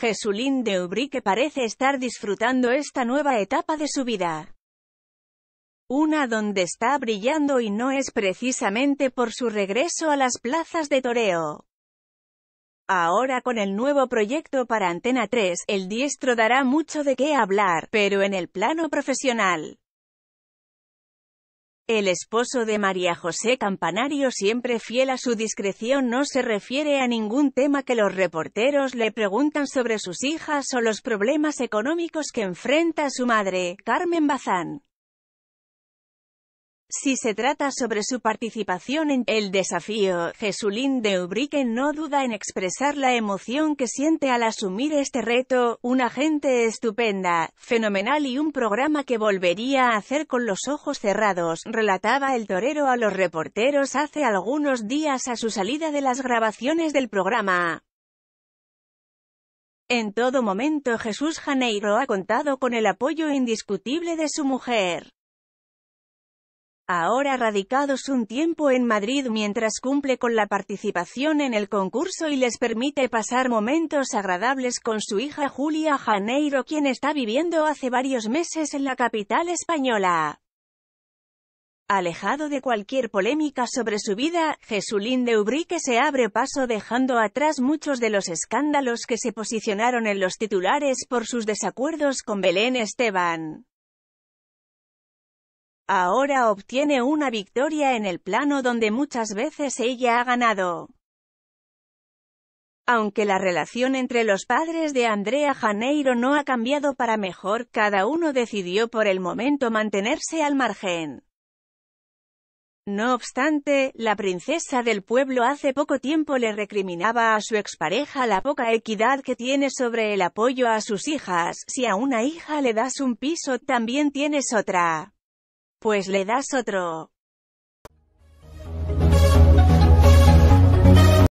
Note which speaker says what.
Speaker 1: Jesulín de Ubrique parece estar disfrutando esta nueva etapa de su vida. Una donde está brillando y no es precisamente por su regreso a las plazas de toreo. Ahora con el nuevo proyecto para Antena 3, el diestro dará mucho de qué hablar, pero en el plano profesional. El esposo de María José Campanario siempre fiel a su discreción no se refiere a ningún tema que los reporteros le preguntan sobre sus hijas o los problemas económicos que enfrenta su madre, Carmen Bazán. Si se trata sobre su participación en el desafío, Jesulín de Ubrique no duda en expresar la emoción que siente al asumir este reto, una gente estupenda, fenomenal y un programa que volvería a hacer con los ojos cerrados, relataba el torero a los reporteros hace algunos días a su salida de las grabaciones del programa. En todo momento Jesús Janeiro ha contado con el apoyo indiscutible de su mujer ahora radicados un tiempo en Madrid mientras cumple con la participación en el concurso y les permite pasar momentos agradables con su hija Julia Janeiro quien está viviendo hace varios meses en la capital española. Alejado de cualquier polémica sobre su vida, Jesulín de Ubrique se abre paso dejando atrás muchos de los escándalos que se posicionaron en los titulares por sus desacuerdos con Belén Esteban. Ahora obtiene una victoria en el plano donde muchas veces ella ha ganado. Aunque la relación entre los padres de Andrea Janeiro no ha cambiado para mejor, cada uno decidió por el momento mantenerse al margen. No obstante, la princesa del pueblo hace poco tiempo le recriminaba a su expareja la poca equidad que tiene sobre el apoyo a sus hijas, si a una hija le das un piso también tienes otra pues le das otro.